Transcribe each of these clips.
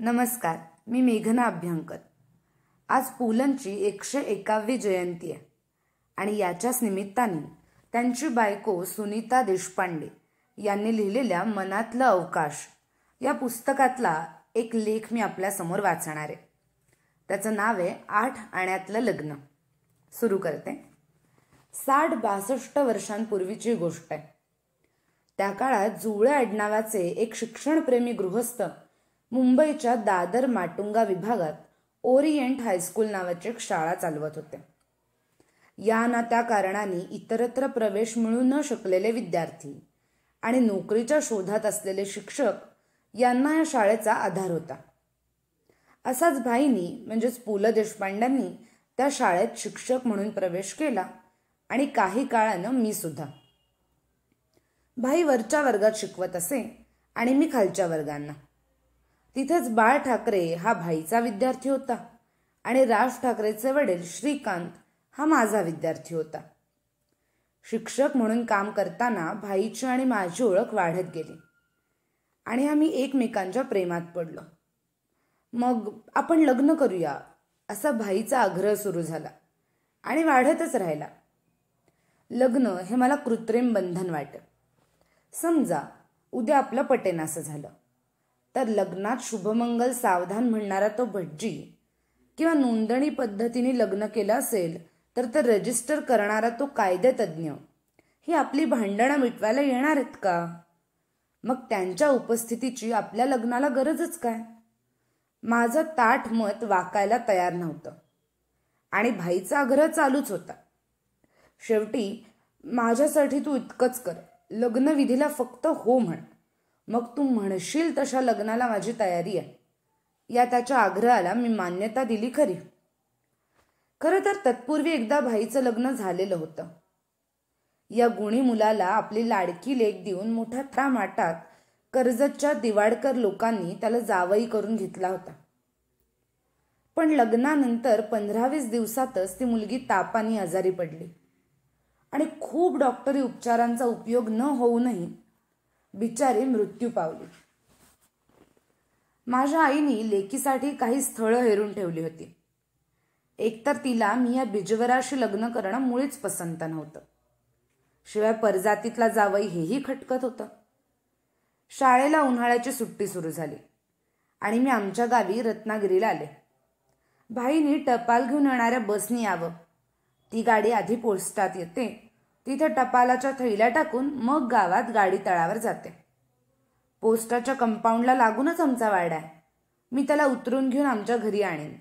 नमस्कार मी मेघना अभ्यंकर आज पुलंची एकशे एकावी जयंती आहे आणि याच्याच निमित्ताने त्यांची बायको सुनीता देशपांडे यांनी लिहिलेल्या मनातलं अवकाश या पुस्तकातला एक लेख मी आपल्यासमोर वाचणार आहे त्याचं नाव आहे आठ आण्यातलं लग्न सुरू करते साठ बासष्ट वर्षांपूर्वीची गोष्ट आहे त्या काळात जुळे आडनावाचे एक शिक्षणप्रेमी गृहस्थ मुंबईच्या दादर माटुंगा विभागात ओरिएंट हायस्कूल नावाची शाळा चालवत होते या ना त्या कारणाने इतरत्र प्रवेश मिळू न शकलेले विद्यार्थी आणि नोकरीच्या शोधात असलेले शिक्षक यांना या शाळेचा आधार होता असाच भाईनी म्हणजेच पु ल देशपांड्यांनी त्या शाळेत शिक्षक म्हणून प्रवेश केला आणि काही काळानं मी सुद्धा भाई वरच्या वर्गात शिकवत असे आणि मी खालच्या वर्गांना तिथेच बाळ ठाकरे हा भाईचा विद्यार्थी होता आणि राज ठाकरेचे वडील श्रीकांत हा माझा विद्यार्थी होता शिक्षक म्हणून काम करताना भाईची आणि माझी ओळख वाढत गेली आणि आम्ही एकमेकांच्या प्रेमात पडलो मग आपण लग्न करूया असा भाईचा आग्रह सुरू झाला आणि वाढतच राहिला लग्न हे मला कृत्रिम बंधन वाटत समजा उद्या आपलं पटेनासं झालं तर लग्नात शुभमंगल सावधान म्हणणारा तो भटजी किंवा नोंदणी पद्धतीने लग्न केलं असेल तर तर रजिस्टर करणारा तो कायदेतज्ञ ही आपली भांडणं मिटवायला येणार आहेत का मग त्यांच्या उपस्थितीची आपल्या लग्नाला गरजच काय माझं ताठ मत वाकायला तयार नव्हतं आणि भाईचा आग्रह चालूच होता शेवटी माझ्यासाठी तू इतकंच कर लग्नविधीला फक्त हो म्हण मग तू म्हणशील तशा लग्नाला माझी तयारी आहे या त्याच्या आग्रहाला मी मान्यता दिली खरी खरं तर तत्पूर्वी एकदा भाईचं लग्न झालेलं होतं या गुणी मुलाला आपली लाडकी लेख देऊन मोठ्या त्रामाटात कर्जतच्या दिवाडकर लोकांनी त्याला जावई करून घेतला होता पण लग्नानंतर पंधरावीस दिवसातच ती मुलगी आणि आजारी पडली आणि खूप डॉक्टरी उपचारांचा उपयोग न होऊनही बिचारी मृत्यू पावली माझ्या आईने लेकीसाठी काही स्थळं हेरून ठेवली होती एकतर तिला मी या बिजवराशी लग्न करणं मुळीच पसंत नव्हतं शिवाय परजातीतला जावई हेही खटकत होतं शाळेला उन्हाळ्याची सुट्टी सुरू झाली आणि मी आमच्या गावी रत्नागिरीला आले भाईनी टपाल घेऊन येणाऱ्या बसनी यावं ती गाडी आधी पोस्टात येते तिथे टपालाच्या थैल्या टाकून मग गावात गाडी तळावर जाते पोस्टाच्या कंपाऊंडला लागूनच आमचा वाडा आहे मी त्याला उतरून घेऊन आमच्या घरी आणेन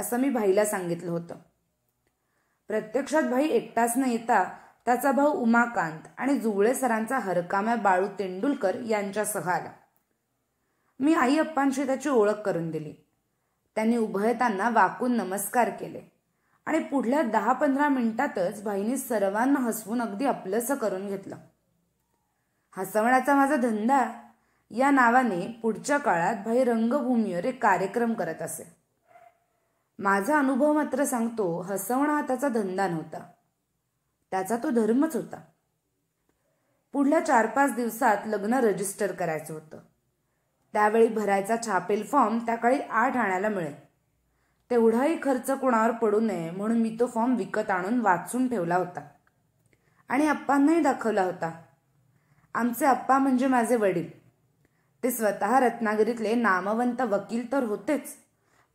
असं मी भाईला सांगितलं होतं प्रत्यक्षात भाई एकटाच न येता त्याचा भाऊ उमाकांत आणि जुवळे सरांचा हरकाम्या बाळू तेंडुलकर यांच्यासह आला मी आई अप्पांशी त्याची ओळख करून दिली त्यांनी उभयतांना वाकून नमस्कार केले आणि पुढल्या दहा पंधरा मिनिटातच भाईने सर्वांना हसवून अगदी आपलंसं करून घेतलं हसवण्याचा माझा धंदा या नावाने पुढच्या काळात भाई रंगभूमीवर एक कार्यक्रम करत असे माझा अनुभव मात्र सांगतो हसवणं हा त्याचा धंदा नव्हता त्याचा तो धर्मच होता पुढल्या चार पाच दिवसात लग्न रजिस्टर करायचं होतं त्यावेळी भरायचा छापेल फॉर्म त्या काळी आठ आणायला मिळेल तेवढाही खर्च कुणावर पडू नये म्हणून मी तो फॉर्म विकत आणून वाचून ठेवला होता आणि अप्पांनाही दाखवला होता आमचे अप्पा म्हणजे माझे वडील ते स्वतः रत्नागिरीतले नामवंत वकील तर होतेच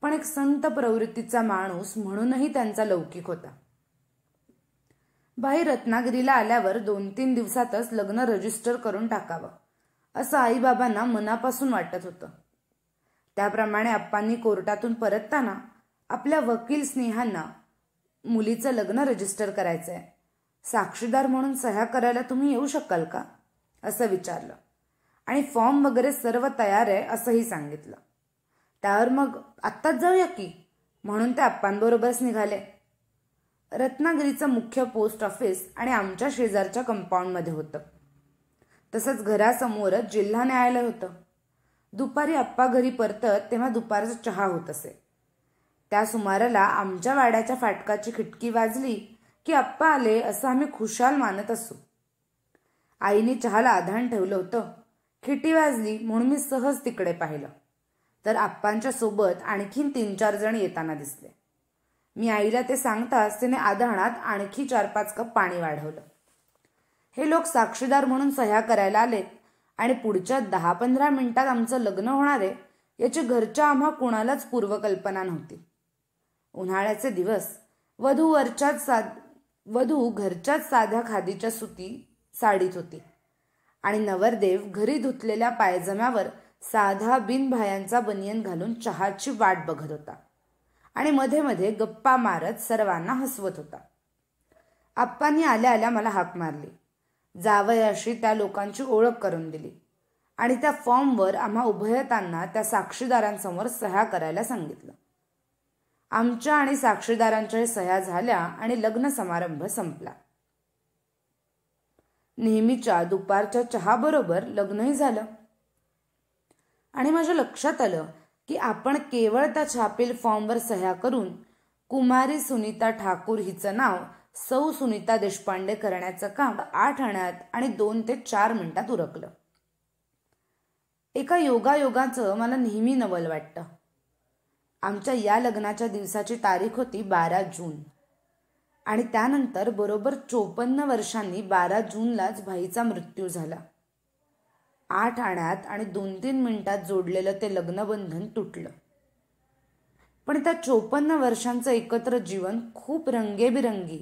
पण एक संत प्रवृत्तीचा माणूस म्हणूनही त्यांचा लौकिक होता बाई रत्नागिरीला आल्यावर दोन तीन दिवसातच लग्न रजिस्टर करून टाकावं असं आईबाबांना मनापासून वाटत होतं त्याप्रमाणे अप्पांनी कोर्टातून परतताना आपल्या वकील स्नेहांना मुलीचं लग्न रजिस्टर करायचं आहे साक्षीदार म्हणून सह्या करायला तुम्ही येऊ शकाल का असं विचारलं आणि फॉर्म वगैरे सर्व तयार आहे असंही सांगितलं त्यावर मग आत्ताच जाऊया की म्हणून ते आप्पांबरोबरच निघाले रत्नागिरीचं मुख्य पोस्ट ऑफिस आणि आमच्या शेजारच्या कंपाऊंडमध्ये होतं तसंच घरासमोरच जिल्हा न्यायालय होतं दुपारी आप्पा घरी परतत तेव्हा दुपारचा चहा होत असे त्या सुमाराला आमच्या वाड्याच्या फाटकाची खिटकी वाजली की आप्पा आले असं आम्ही खुशाल मानत असू आईने चहाला आधान ठेवलं होतं खिटी वाजली म्हणून मी सहज तिकडे पाहिलं तर आप्पांच्या सोबत आणखीन तीन चार जण येताना दिसले मी आईला ते सांगताच तिने आधाणात आणखी चार पाच कप पाणी वाढवलं हे लोक साक्षीदार म्हणून सह्या करायला आले आणि पुढच्या दहा पंधरा मिनिटात आमचं लग्न होणार आहे याची घरच्या आम्हा कुणालाच पूर्वकल्पना नव्हती उन्हाळ्याचे दिवस वधू वरच्याच साध वधू घरच्याच साध्या खादीच्या सुती साडीत होती आणि नवरदेव घरी धुतलेल्या पायजम्यावर साधा बिनभायांचा बनियन घालून चहाची वाट बघत होता आणि मध्ये मध्ये गप्पा मारत सर्वांना हसवत होता आप्पांनी आल्या आल्या मला हाक मारली जावय अशी त्या लोकांची ओळख करून दिली आणि त्या फॉर्मवर आम्हा उभयतांना त्या साक्षीदारांसमोर सह्या करायला सांगितलं आमच्या आणि साक्षीदारांच्या सह्या झाल्या आणि लग्न समारंभ संपला नेहमीच्या दुपारच्या चहाबरोबर लग्नही झालं आणि माझ्या लक्षात आलं की आपण केवळ त्या छापील फॉर्मवर सह्या करून कुमारी सुनीता ठाकूर हिचं नाव सौ सुनीता देशपांडे करण्याचं काम आठ आण्यात आणि दोन ते चार मिनिटात उरकलं एका योगायोगाचं मला नेहमी नवल वाटतं आमच्या या लग्नाच्या दिवसाची तारीख होती बारा जून आणि त्यानंतर बरोबर चोपन्न वर्षांनी बारा जूनलाच भाईचा मृत्यू झाला आठ आण्यात आणि दोन तीन मिनिटात जोडलेलं ते लग्नबंधन तुटलं पण त्या चोपन्न वर्षांचं एकत्र जीवन खूप रंगेबिरंगी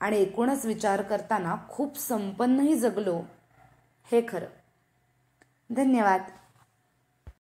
आणि एकूणच विचार करताना खूप संपन्नही जगलो हे खरं धन्यवाद